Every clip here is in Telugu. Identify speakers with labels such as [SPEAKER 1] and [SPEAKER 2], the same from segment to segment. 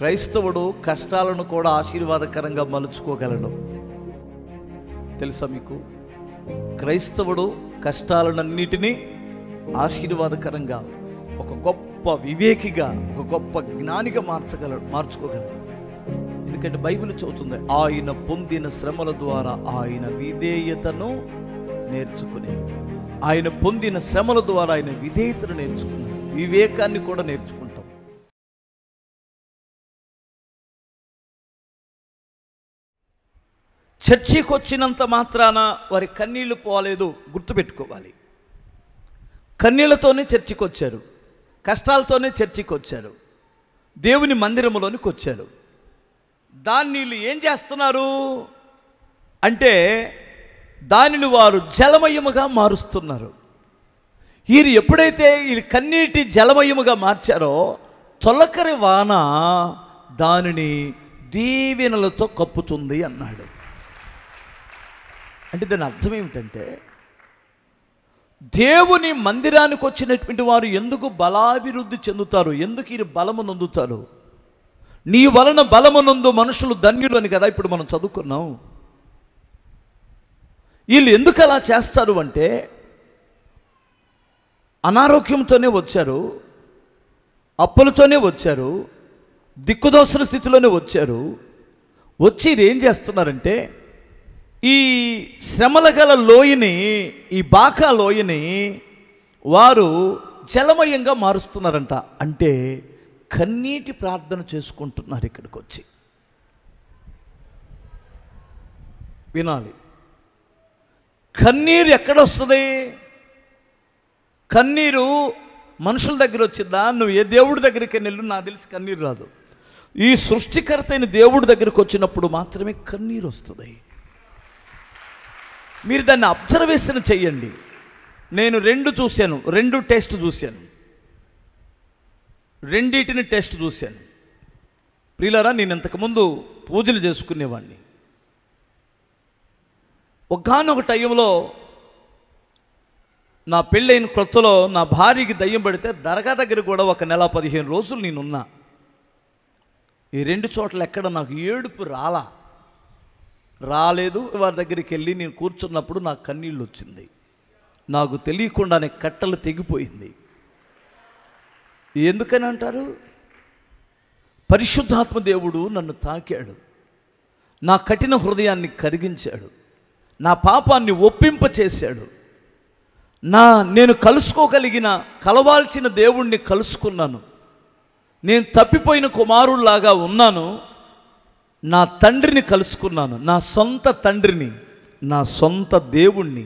[SPEAKER 1] క్రైస్తవుడు కష్టాలను కూడా ఆశీర్వాదకరంగా మలుచుకోగలడు తెలుసా మీకు క్రైస్తవుడు కష్టాలనన్నిటినీ ఆశీర్వాదకరంగా ఒక గొప్ప వివేకిగా ఒక గొప్ప జ్ఞానిగా మార్చగల మార్చుకోగలడు ఎందుకంటే బైబిల్ చదువుతుంది ఆయన పొందిన శ్రమల ద్వారా ఆయన విధేయతను నేర్చుకునేది ఆయన పొందిన శ్రమల ద్వారా ఆయన విధేయతను నేర్చుకున్నాడు వివేకాన్ని కూడా నేర్చుకున్నాడు చర్చికి వచ్చినంత మాత్రాన వారి కన్నీళ్లు పోలేదు గుర్తుపెట్టుకోవాలి కన్నీళ్లతోనే చర్చికి వచ్చారు కష్టాలతోనే చర్చికి వచ్చారు దేవుని మందిరంలోనికి వచ్చారు దాన్ని వీళ్ళు ఏం చేస్తున్నారు అంటే దానిని వారు జలమయముగా మారుస్తున్నారు వీరు ఎప్పుడైతే వీళ్ళు కన్నీటి జలమయముగా మార్చారో తొలకరి వాన దానిని దీవెనలతో కప్పుతుంది అన్నాడు అంటే దాని అర్థం ఏమిటంటే దేవుని మందిరానికి వచ్చినటువంటి వారు ఎందుకు బలాభివృద్ధి చెందుతారు ఎందుకు ఈ బలము నొందుతారు నీ వలన బలము నందు మనుషులు ధన్యులు అని కదా ఇప్పుడు మనం చదువుకున్నాం వీళ్ళు ఎందుకు అలా చేస్తారు అంటే అనారోగ్యంతోనే వచ్చారు అప్పులతోనే వచ్చారు దిక్కుదోసిన స్థితిలోనే వచ్చారు వచ్చి ఏం చేస్తున్నారంటే ఈ శ్రమల గల లోయని ఈ బాకా లోయని వారు జలమయంగా మారుస్తున్నారంట అంటే కన్నీటి ప్రార్థన చేసుకుంటున్నారు ఇక్కడికి వచ్చి వినాలి కన్నీరు ఎక్కడ వస్తుంది కన్నీరు మనుషుల దగ్గర వచ్చిందా నువ్వు ఏ దేవుడి దగ్గరికి వెళ్ళు నాకు తెలిసి కన్నీరు రాదు ఈ సృష్టికర్త అయిన దేవుడి దగ్గరికి వచ్చినప్పుడు మాత్రమే కన్నీరు వస్తుంది మీరు దాన్ని అబ్జర్వేషన్ చేయండి నేను రెండు చూశాను రెండు టెస్ట్ చూశాను రెండింటిని టెస్ట్ చూశాను ప్రియులారా నేను ఇంతకుముందు పూజలు చేసుకునేవాడిని ఒకనొక టైంలో నా పెళ్ళైన క్రొత్తలో నా భార్యకి దయ్యం పడితే దర్గా దగ్గర కూడా ఒక నెల పదిహేను రోజులు నేనున్నా ఈ రెండు చోట్ల ఎక్కడ నాకు ఏడుపు రాలా రాలేదు వారి దగ్గరికి వెళ్ళి నేను కూర్చున్నప్పుడు నాకు కన్నీళ్ళు వచ్చింది నాకు తెలియకుండానే కట్టలు తెగిపోయింది ఎందుకని అంటారు పరిశుద్ధాత్మ దేవుడు నన్ను తాకాడు నా కఠిన హృదయాన్ని కరిగించాడు నా పాపాన్ని ఒప్పింప చేశాడు నా నేను కలుసుకోగలిగిన కలవాల్సిన దేవుణ్ణి కలుసుకున్నాను నేను తప్పిపోయిన కుమారుల్లాగా ఉన్నాను నా తండ్రిని కలుసుకున్నాను నా సొంత తండ్రిని నా సొంత దేవుణ్ణి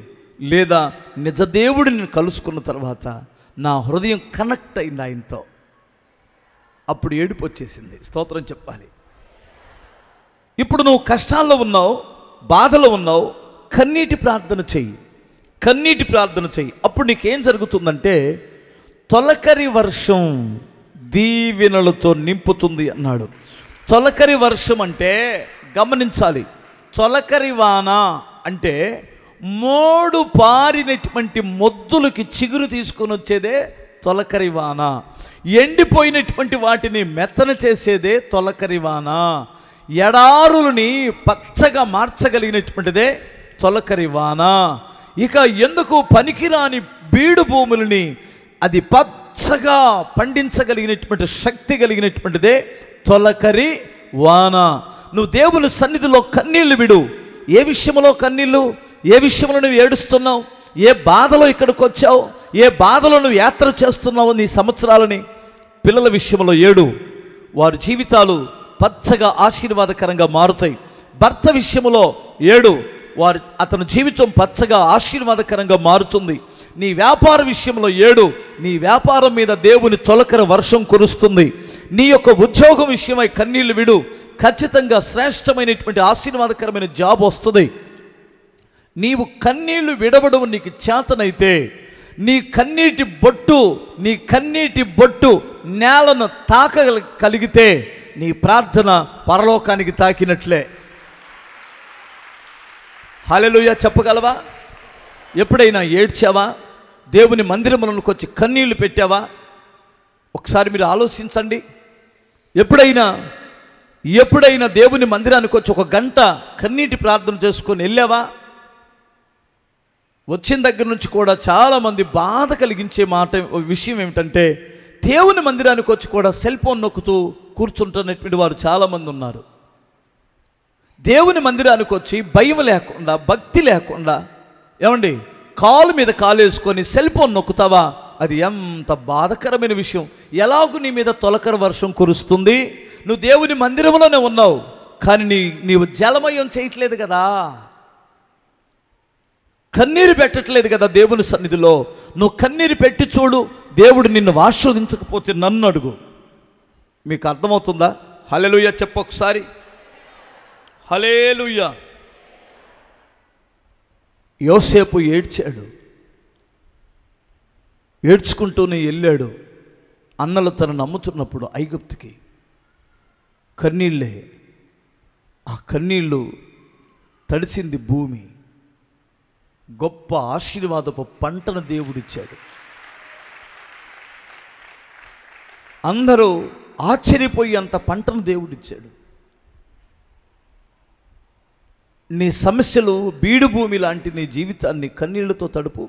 [SPEAKER 1] లేదా నిజ దేవుడిని కలుసుకున్న తర్వాత నా హృదయం కనెక్ట్ అయింది ఆయనతో అప్పుడు ఏడుపు వచ్చేసింది స్తోత్రం చెప్పాలి ఇప్పుడు నువ్వు కష్టాల్లో ఉన్నావు బాధలో ఉన్నావు కన్నీటి ప్రార్థన చెయ్యి కన్నీటి ప్రార్థన చెయ్యి అప్పుడు నీకేం జరుగుతుందంటే తొలకరి వర్షం దీవెనలతో నింపుతుంది అన్నాడు తొలకరి వర్షం అంటే గమనించాలి తొలకరి వాన అంటే మోడు పారినటువంటి మొద్దులకి చిగురు తీసుకొని వచ్చేదే తొలకరి వాన ఎండిపోయినటువంటి వాటిని మెత్తన చేసేదే తొలకరి వాన ఎడారులని పచ్చగా మార్చగలిగినటువంటిదే తొలకరి వాన ఇక ఎందుకు పనికిరాని బీడు భూములని అది పత్ పచ్చగా పండించగలిగినటువంటి శక్తి కలిగినటువంటిదే తొలకరి వాన నువ్వు దేవుని సన్నిధిలో కన్నీళ్లు విడు ఏ విషయంలో కన్నీళ్ళు ఏ విషయంలో నువ్వు ఏడుస్తున్నావు ఏ బాధలో ఇక్కడికి వచ్చావు ఏ బాధలో నువ్వు యాత్ర చేస్తున్నావు నీ సంవత్సరాలని పిల్లల విషయంలో ఏడు వారి జీవితాలు పచ్చగా ఆశీర్వాదకరంగా మారుతాయి భర్త విషయంలో ఏడు వారి అతని జీవితం పచ్చగా ఆశీర్వాదకరంగా మారుతుంది నీ వ్యాపార విషయంలో ఏడు నీ వ్యాపారం మీద దేవుని తొలకర వర్షం కురుస్తుంది నీ యొక్క ఉద్యోగం విషయమై కన్నీళ్లు విడు ఖచ్చితంగా శ్రేష్టమైనటువంటి ఆశీర్వాదకరమైన జాబ్ వస్తుంది నీవు కన్నీళ్లు విడవడం నీకు చేతనైతే నీ కన్నీటి బొట్టు నీ కన్నీటి బొట్టు నేలను తాక కలిగితే నీ ప్రార్థన పరలోకానికి తాకినట్లే హాలెలుయ చెప్పగలవా ఎప్పుడైనా ఏడ్చావా దేవుని మందిరములకు వచ్చి కన్నీళ్లు పెట్టావా ఒకసారి మీరు ఆలోచించండి ఎప్పుడైనా ఎప్పుడైనా దేవుని మందిరానికి వచ్చి ఒక గంట కన్నీటి ప్రార్థన చేసుకొని వెళ్ళావా వచ్చిన దగ్గర నుంచి కూడా చాలామంది బాధ కలిగించే మాట విషయం ఏమిటంటే దేవుని మందిరానికి వచ్చి కూడా సెల్ ఫోన్ నొక్కుతూ కూర్చుంటున్నటువంటి వారు చాలామంది ఉన్నారు దేవుని మందిరానికి వచ్చి భయం లేకుండా భక్తి లేకుండా ఏమండి కాలు మీద కాలేసుకొని సెల్ ఫోన్ నొక్కుతావా అది ఎంత బాధకరమైన విషయం ఎలాగూ నీ మీద తొలకర వర్షం కురుస్తుంది నువ్వు దేవుని మందిరంలోనే ఉన్నావు కానీ నీ నీవు జలమయం చేయట్లేదు కదా కన్నీరు పెట్టట్లేదు కదా దేవుని సన్నిధిలో నువ్వు కన్నీరు పెట్టి చూడు దేవుడు నిన్ను ఆస్వాదించకపోతే నన్ను అడుగు మీకు అర్థమవుతుందా హలెలుయ చెప్పొకసారి హలేలుయ్యా యోసేపు ఏడ్చాడు ఏడ్చుకుంటూనే వెళ్ళాడు అన్నలు తను నమ్ముతున్నప్పుడు ఐగుప్తికి కన్నీళ్ళే ఆ కన్నీళ్ళు తడిసింది భూమి గొప్ప ఆశీర్వాదపు పంటను దేవుడిచ్చాడు అందరూ ఆశ్చర్యపోయేంత పంటను దేవుడిచ్చాడు నీ సమస్యలు బీడు భూమి లాంటి నీ జీవితాన్ని కన్నీళ్లతో తడుపు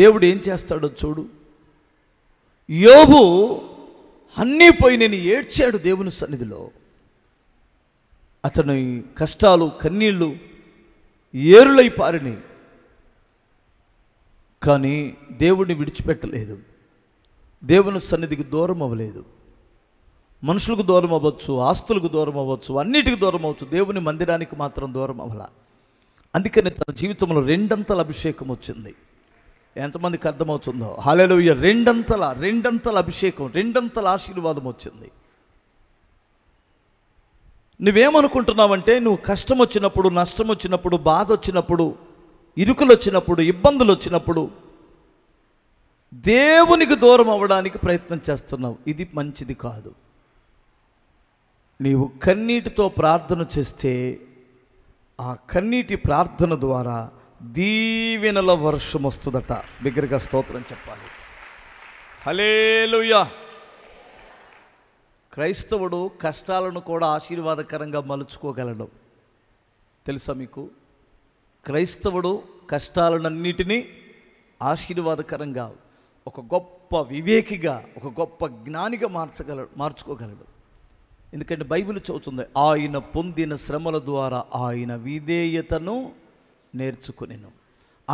[SPEAKER 1] దేవుడు ఏం చేస్తాడో చూడు యోబు అన్నీ పోయి నేను ఏడ్చాడు దేవుని సన్నిధిలో అతని కష్టాలు కన్నీళ్ళు ఏరులై పారినాయి కానీ దేవుడిని విడిచిపెట్టలేదు దేవుని సన్నిధికి దూరం అవ్వలేదు మనుషులకు దూరం అవ్వచ్చు ఆస్తులకు దూరం అవ్వచ్చు అన్నిటికి దూరం అవ్వచ్చు దేవుని మందిరానికి మాత్రం దూరం అవ్వాల అందుకని తన జీవితంలో రెండంతల అభిషేకం వచ్చింది ఎంతమందికి అర్థమవుతుందో హాలేలోయ రెండంతల రెండంతల అభిషేకం రెండంతల ఆశీర్వాదం వచ్చింది నువ్వేమనుకుంటున్నావంటే నువ్వు కష్టం వచ్చినప్పుడు నష్టం వచ్చినప్పుడు బాధ వచ్చినప్పుడు ఇరుకులు వచ్చినప్పుడు ఇబ్బందులు వచ్చినప్పుడు దేవునికి దూరం అవ్వడానికి ప్రయత్నం చేస్తున్నావు ఇది మంచిది కాదు నీవు కన్నీటితో ప్రార్థన చేస్తే ఆ కన్నీటి ప్రార్థన ద్వారా దీవెనల వర్షం వస్తుందట బిగ్గరగా స్తోత్రం చెప్పాలి హలేలుయా క్రైస్తవుడు కష్టాలను కూడా ఆశీర్వాదకరంగా మలుచుకోగలడు తెలుసా మీకు క్రైస్తవుడు కష్టాలన్నిటినీ ఆశీర్వాదకరంగా ఒక గొప్ప వివేకిగా ఒక గొప్ప జ్ఞానిగా మార్చగల మార్చుకోగలడు ఎందుకంటే బైబిల్ చదువుతుంది ఆయన పొందిన శ్రమల ద్వారా ఆయన విధేయతను నేర్చుకునేను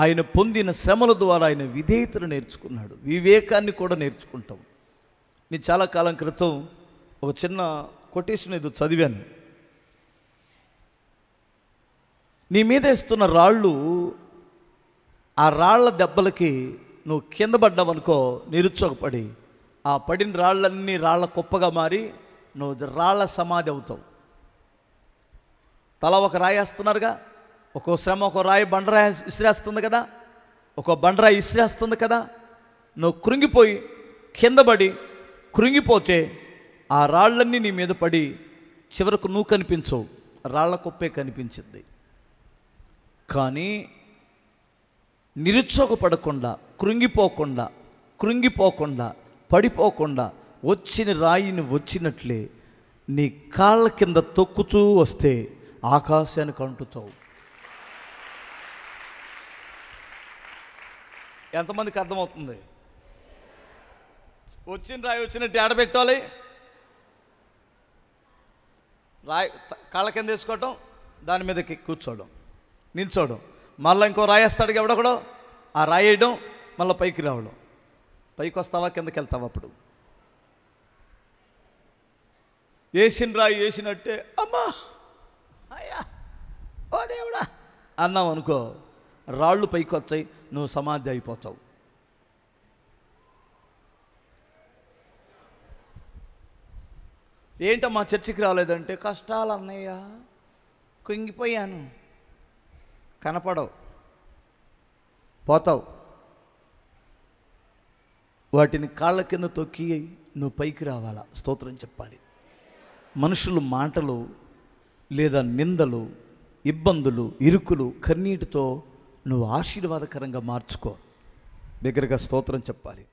[SPEAKER 1] ఆయన పొందిన శ్రమల ద్వారా ఆయన విధేయతను నేర్చుకున్నాడు వివేకాన్ని కూడా నేర్చుకుంటాం నేను చాలా కాలం క్రితం ఒక చిన్న కొటేషన్ ఏదో చదివాను నీ మీద ఇస్తున్న రాళ్ళు ఆ రాళ్ల దెబ్బలకి నువ్వు కింద పడ్డావనుకో నిరుత్సాహపడి ఆ పడిన రాళ్ళన్నీ రాళ్ల కుప్పగా మారి నువ్వు రాళ్ల సమాధి అవుతావు తల ఒక రాయేస్తున్నారుగా ఒక్కో శ్రమ ఒక రాయి బండరాయి విసిరేస్తుంది కదా ఒక బండరాయి ఇసిరేస్తుంది కదా నువ్వు కృంగిపోయి కిందపడి కృంగిపోతే ఆ రాళ్ళన్నీ నీ మీద పడి చివరకు నువ్వు కనిపించవు రాళ్ల కుప్పే కనిపించింది కానీ నిరుత్సాహపడకుండా కృంగిపోకుండా కృంగిపోకుండా పడిపోకుండా వచ్చిన రాయిని వచ్చినట్లే నీ కాళ్ళ కింద తొక్కుతూ వస్తే ఆకాశానికి అంటుతావు ఎంతమందికి అర్థమవుతుంది వచ్చిన రాయి వచ్చినట్టు ఏడ పెట్టాలి రాయి కాళ్ళ కింద వేసుకోవటం దాని మీదకి కూర్చోవడం నిల్చోవడం మళ్ళీ ఇంకో రాయి రాయేస్తాడు ఎవడొకడో ఆ రాయి వేయడం మళ్ళీ పైకి రావడం పైకి వస్తావా కిందకి వెళ్తావా అప్పుడు రాయి వేసినట్టే అమ్మా అయ్యా ఓ దేవుడా అన్నాం అనుకో రాళ్ళు పైకి వచ్చాయి నువ్వు సమాధి అయిపోతావు ఏంటో మా చర్చికి రాలేదంటే కష్టాలు అన్నయ్య కుంగిపోయాను కనపడవు పోతావు వాటిని కాళ్ళ కింద తొక్కి నువ్వు పైకి రావాలా స్తోత్రం చెప్పాలి మనుషులు మాటలు లేదా నిందలు ఇబ్బందులు ఇరుకులు కన్నీటితో నువ్వు ఆశీర్వాదకరంగా మార్చుకో దగ్గరగా స్తోత్రం చెప్పాలి